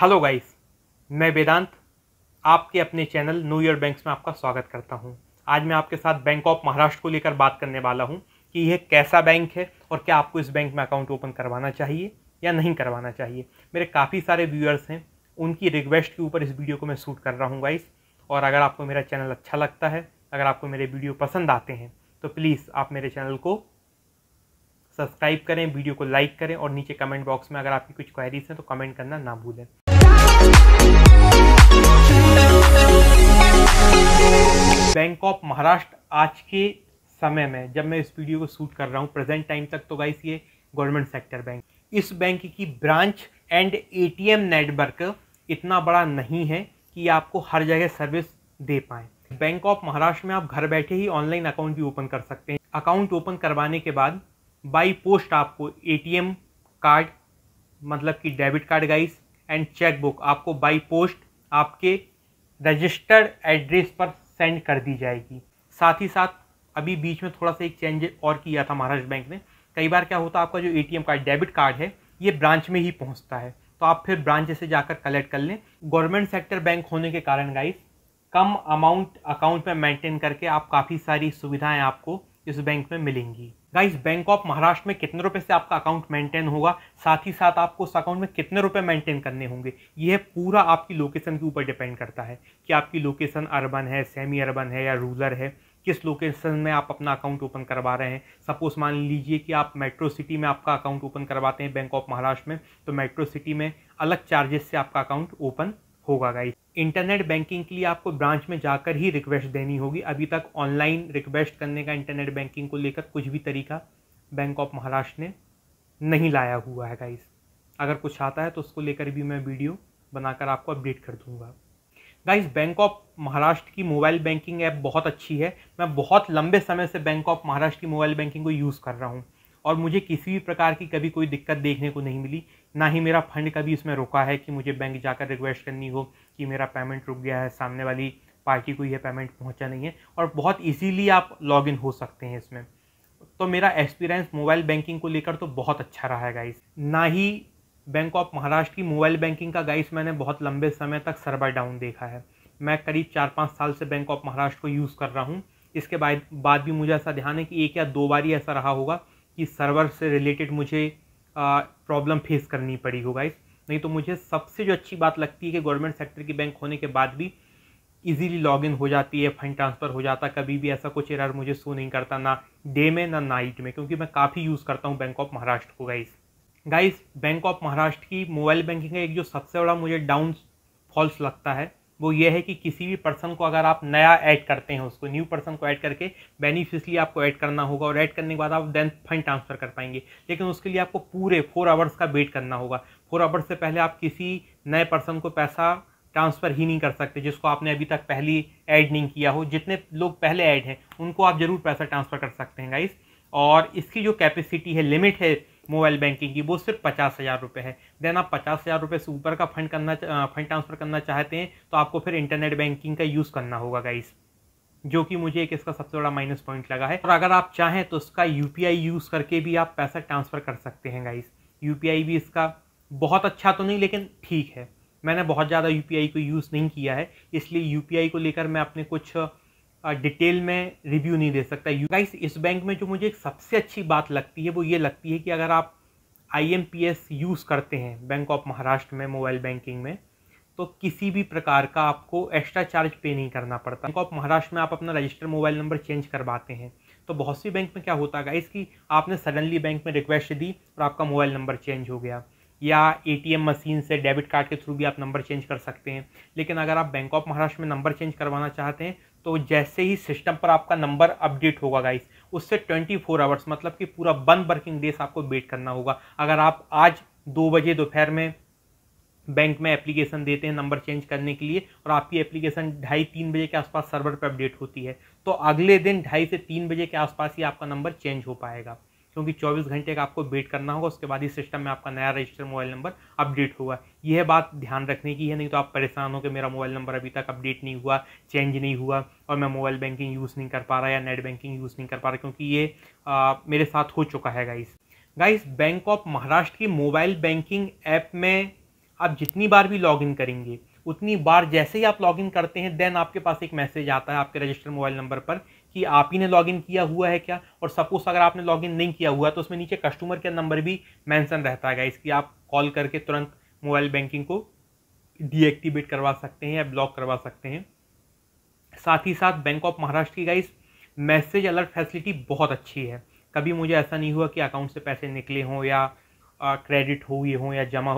hello guys मैं वेदांत आपके अपने चैनल न्यू ईयर बैंक्स में आपका स्वागत करता हूं आज मैं आपके साथ बैंक ऑफ महाराष्ट्र को लेकर बात करने वाला हूं कि यह कैसा बैंक है और क्या आपको इस बैंक में अकाउंट ओपन करवाना चाहिए या नहीं करवाना चाहिए मेरे काफ़ी सारे व्यूअर्स हैं उनकी रिक्वेस्ट के ऊपर इस वीडियो को मैं शूट कर रहा हूँ गाइस और अगर आपको मेरा चैनल अच्छा लगता है अगर आपको मेरे वीडियो पसंद आते हैं तो प्लीज़ आप मेरे चैनल को सब्सक्राइब करें वीडियो को लाइक करें और नीचे कमेंट बॉक्स में अगर आपकी कुछ क्वेरीज हैं तो कमेंट करना ना भूलें बैंक ऑफ महाराष्ट्र आज के समय में जब मैं इस वीडियो को शूट कर रहा हूँ प्रेजेंट टाइम तक तो गाइस ये गवर्नमेंट सेक्टर बैंक इस बैंक की ब्रांच एंड एटीएम नेटवर्क इतना बड़ा नहीं है कि आपको हर जगह सर्विस दे पाए बैंक ऑफ महाराष्ट्र में आप घर बैठे ही ऑनलाइन अकाउंट भी ओपन कर सकते हैं अकाउंट ओपन करवाने के बाद बाई पोस्ट आपको ए कार्ड मतलब कि debit card guys and chequebook आपको बाई पोस्ट आपके रजिस्टर्ड एड्रेस पर सेंड कर दी जाएगी साथ ही साथ अभी बीच में थोड़ा सा एक चेंज और किया था महाराष्ट्र बैंक ने कई बार क्या होता है आपका जो ए कार्ड डेबिट कार्ड है ये ब्रांच में ही पहुँचता है तो आप फिर ब्रांच से जाकर कलेक्ट कर लें गवर्नमेंट सेक्टर बैंक होने के कारण गाइस कम अमाउंट अकाउंट में मेंटेन करके आप काफ़ी सारी सुविधाएं आपको इस बैंक में मिलेंगी गाइस बैंक ऑफ महाराष्ट्र में कितने रुपए से आपका अकाउंट मेंटेन होगा साथ ही साथ आपको उस अकाउंट में कितने रुपए मेंटेन करने होंगे यह पूरा आपकी लोकेशन के ऊपर डिपेंड करता है कि आपकी लोकेशन अर्बन है सेमी अर्बन है या रूरल है किस लोकेशन में आप अपना अकाउंट ओपन करवा रहे हैं सपोज़ मान लीजिए कि आप मेट्रो सिटी में आपका अकाउंट ओपन करवाते हैं बैंक ऑफ महाराष्ट्र में तो मेट्रो सिटी में अलग चार्जेस से आपका अकाउंट ओपन होगा गाइस इंटरनेट बैंकिंग के लिए आपको ब्रांच में जाकर ही रिक्वेस्ट देनी होगी अभी तक ऑनलाइन रिक्वेस्ट करने का इंटरनेट बैंकिंग को लेकर कुछ भी तरीका बैंक ऑफ महाराष्ट्र ने नहीं लाया हुआ है गाइस अगर कुछ आता है तो उसको लेकर भी मैं वीडियो बनाकर आपको अपडेट कर दूंगा गाइस बैंक ऑफ महाराष्ट्र की मोबाइल बैंकिंग ऐप बहुत अच्छी है मैं बहुत लंबे समय से बैंक ऑफ महाराष्ट्र की मोबाइल बैंकिंग को यूज़ कर रहा हूँ और मुझे किसी भी प्रकार की कभी कोई दिक्कत देखने को नहीं मिली ना ही मेरा फंड कभी इसमें रुका है कि मुझे बैंक जाकर रिक्वेस्ट करनी हो कि मेरा पेमेंट रुक गया है सामने वाली पार्टी को यह पेमेंट पहुंचा नहीं है और बहुत इजीली आप लॉग इन हो सकते हैं इसमें तो मेरा एक्सपीरियंस मोबाइल बैंकिंग को लेकर तो बहुत अच्छा रहा है गाइस ना ही बैंक ऑफ महाराष्ट्र की मोबाइल बैंकिंग का गाइस मैंने बहुत लंबे समय तक सर्वर डाउन देखा है मैं करीब चार पाँच साल से बैंक ऑफ महाराष्ट्र को यूज़ कर रहा हूँ इसके बाद बाद भी मुझे ऐसा ध्यान है कि एक या दो बार ही ऐसा रहा होगा कि सर्वर से रिलेटेड मुझे प्रॉब्लम फेस करनी पड़ी हो गाइस नहीं तो मुझे सबसे जो अच्छी बात लगती है कि गवर्नमेंट सेक्टर की बैंक होने के बाद भी इजीली लॉगिन हो जाती है फंड ट्रांसफ़र हो जाता कभी भी ऐसा कुछ एरर मुझे शो नहीं करता ना डे में ना नाइट में क्योंकि मैं काफ़ी यूज़ करता हूँ बैंक ऑफ महाराष्ट्र को guys guys bank of Maharashtra की मोबाइल बैंकिंग का एक जो सबसे बड़ा मुझे डाउन फॉल्स लगता है वो ये है कि किसी भी पर्सन को अगर आप नया ऐड करते हैं उसको न्यू पर्सन को ऐड करके बेनिफिशियली आपको ऐड करना होगा और ऐड करने के बाद आप देन फंड ट्रांसफ़र कर पाएंगे लेकिन उसके लिए आपको पूरे फोर आवर्स का वेट करना होगा फोर आवर्स से पहले आप किसी नए पर्सन को पैसा ट्रांसफ़र ही नहीं कर सकते जिसको आपने अभी तक पहली ऐड नहीं किया हो जितने लोग पहले ऐड हैं उनको आप ज़रूर पैसा ट्रांसफ़र कर सकते हैं गाइस और इसकी जो कैपेसिटी है लिमिट है मोबाइल बैंकिंग की वो सिर्फ पचास हज़ार रुपये है देन आप पचास हज़ार रुपये से ऊपर का फंड करना फंड ट्रांसफ़र करना चाहते हैं तो आपको फिर इंटरनेट बैंकिंग का यूज़ करना होगा गाइस जो कि मुझे एक इसका सबसे बड़ा माइनस पॉइंट लगा है और अगर आप चाहें तो इसका यू यूज़ करके भी आप पैसा ट्रांसफ़र कर सकते हैं गाइस यू भी इसका बहुत अच्छा तो नहीं लेकिन ठीक है मैंने बहुत ज़्यादा यू को यूज़ नहीं किया है इसलिए यू को लेकर मैं अपने कुछ डिटेल में रिव्यू नहीं दे सकता यू गाइस इस बैंक में जो मुझे सबसे अच्छी बात लगती है वो ये लगती है कि अगर आप आई यूज़ करते हैं बैंक ऑफ महाराष्ट्र में मोबाइल बैंकिंग में तो किसी भी प्रकार का आपको एक्स्ट्रा चार्ज पे नहीं करना पड़ता बैंक ऑफ महाराष्ट्र में आप अपना रजिस्टर मोबाइल नंबर चेंज करवाते हैं तो बहुत सी बैंक में क्या होता है गाइस कि आपने सडनली बैंक में रिक्वेस्ट दी और आपका मोबाइल नंबर चेंज हो गया या एटीएम मशीन से डेबिट कार्ड के थ्रू भी आप नंबर चेंज कर सकते हैं लेकिन अगर आप बैंक ऑफ महाराष्ट्र में नंबर चेंज करवाना चाहते हैं तो जैसे ही सिस्टम पर आपका नंबर अपडेट होगा गाइस उससे ट्वेंटी फोर आवर्स मतलब कि पूरा वन वर्किंग डेज आपको वेट करना होगा अगर आप आज दो बजे दोपहर में बैंक में एप्लीकेशन देते हैं नंबर चेंज करने के लिए और आपकी एप्लीकेशन ढाई तीन बजे के आसपास सर्वर पर अपडेट होती है तो अगले दिन ढाई से तीन बजे के आसपास ही आपका नंबर चेंज हो पाएगा क्योंकि 24 घंटे का आपको वेट करना होगा उसके बाद ही सिस्टम में आपका नया रजिस्टर मोबाइल नंबर अपडेट होगा यह बात ध्यान रखने की है नहीं तो आप परेशान हो कि मेरा मोबाइल नंबर अभी तक अपडेट नहीं हुआ चेंज नहीं हुआ और मैं मोबाइल बैंकिंग यूज़ नहीं कर पा रहा या नेट बैंकिंग यूज़ नहीं कर पा रहा क्योंकि ये आ, मेरे साथ हो चुका है guys guys bank of Maharashtra की मोबाइल बैंकिंग ऐप में आप जितनी बार भी लॉग करेंगे उतनी बार जैसे ही आप लॉगिन करते हैं देन आपके पास एक मैसेज आता है आपके रजिस्टर मोबाइल नंबर पर कि आप ही ने लॉगिन किया हुआ है क्या और सपोज अगर आपने लॉगिन नहीं किया हुआ तो उसमें नीचे कस्टमर केयर नंबर भी मैंसन रहता है इसकी आप कॉल करके तुरंत मोबाइल बैंकिंग को डीएक्टिवेट करवा सकते हैं या ब्लॉक करवा सकते हैं साथ ही साथ बैंक ऑफ महाराष्ट्र की गाइस मैसेज अलर्ट फैसिलिटी बहुत अच्छी है कभी मुझे ऐसा नहीं हुआ कि अकाउंट से पैसे निकले हों या क्रेडिट हुए हों या जमा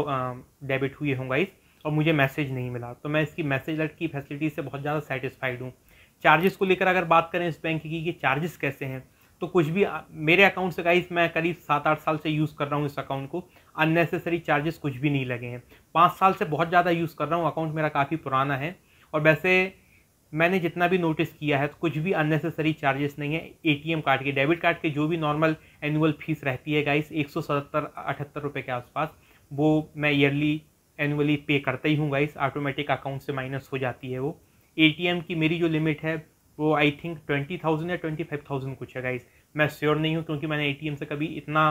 डेबिट हुए हों गाइस और मुझे मैसेज नहीं मिला तो मैं इसकी मैसेज अलर्ट की फैसिलिटी से बहुत ज़्यादा सेटिस्फाइड हूँ चार्जेस को लेकर अगर बात करें इस बैंक की कि चार्जेस कैसे हैं तो कुछ भी मेरे अकाउंट से गाइस मैं करीब सात आठ साल से यूज़ कर रहा हूँ इस अकाउंट को अननेसेसरी चार्जेस कुछ भी नहीं लगे हैं पाँच साल से बहुत ज़्यादा यूज़ कर रहा हूँ अकाउंट मेरा काफ़ी पुराना है और वैसे मैंने जितना भी नोटिस किया है तो कुछ भी अननेसेसरी चार्जेस नहीं है ए कार्ड के डेबिट कार्ड के जो भी नॉर्मल एनुअल फीस रहती है गाइस एक सौ अठहत्तर रुपये के आसपास वो मैं ईयरली एनुअली पे करता ही हूँ गाइस ऑटोमेटिक अकाउंट से माइनस हो जाती है वो ए की मेरी जो लिमिट है वो आई थिंक ट्वेंटी थाउजेंड या ट्वेंटी फाइव थाउजेंड कुछ है गाइज मैं श्योर नहीं हूँ क्योंकि मैंने ए से कभी इतना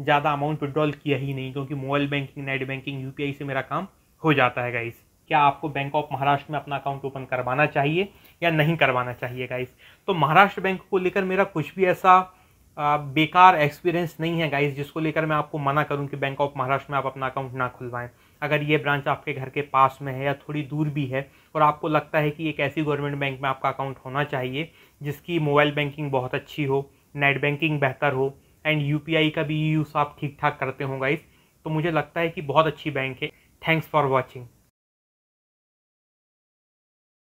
ज़्यादा अमाउंट विड्रॉल किया ही नहीं क्योंकि मोबाइल बैंकिंग नेट बैंकिंग यू से मेरा काम हो जाता है गाइज़ क्या आपको बैंक ऑफ महाराष्ट्र में अपना अकाउंट ओपन करवाना चाहिए या नहीं करवाना चाहिए गाइस तो महाराष्ट्र बैंक को लेकर मेरा कुछ भी ऐसा बेकार एक्सपीरियंस नहीं है गाइस जिसको लेकर मैं आपको मना करूं कि बैंक ऑफ महाराष्ट्र में आप अपना अकाउंट ना खुलवाएं अगर ये ब्रांच आपके घर के पास में है या थोड़ी दूर भी है और आपको लगता है कि एक ऐसी गवर्नमेंट बैंक में आपका अकाउंट होना चाहिए जिसकी मोबाइल बैंकिंग बहुत अच्छी हो नेट बैंकिंग बेहतर हो एंड यू का भी यूज़ आप ठीक ठाक करते होंगे इस तो मुझे लगता है कि बहुत अच्छी बैंक है थैंक्स फॉर वॉचिंग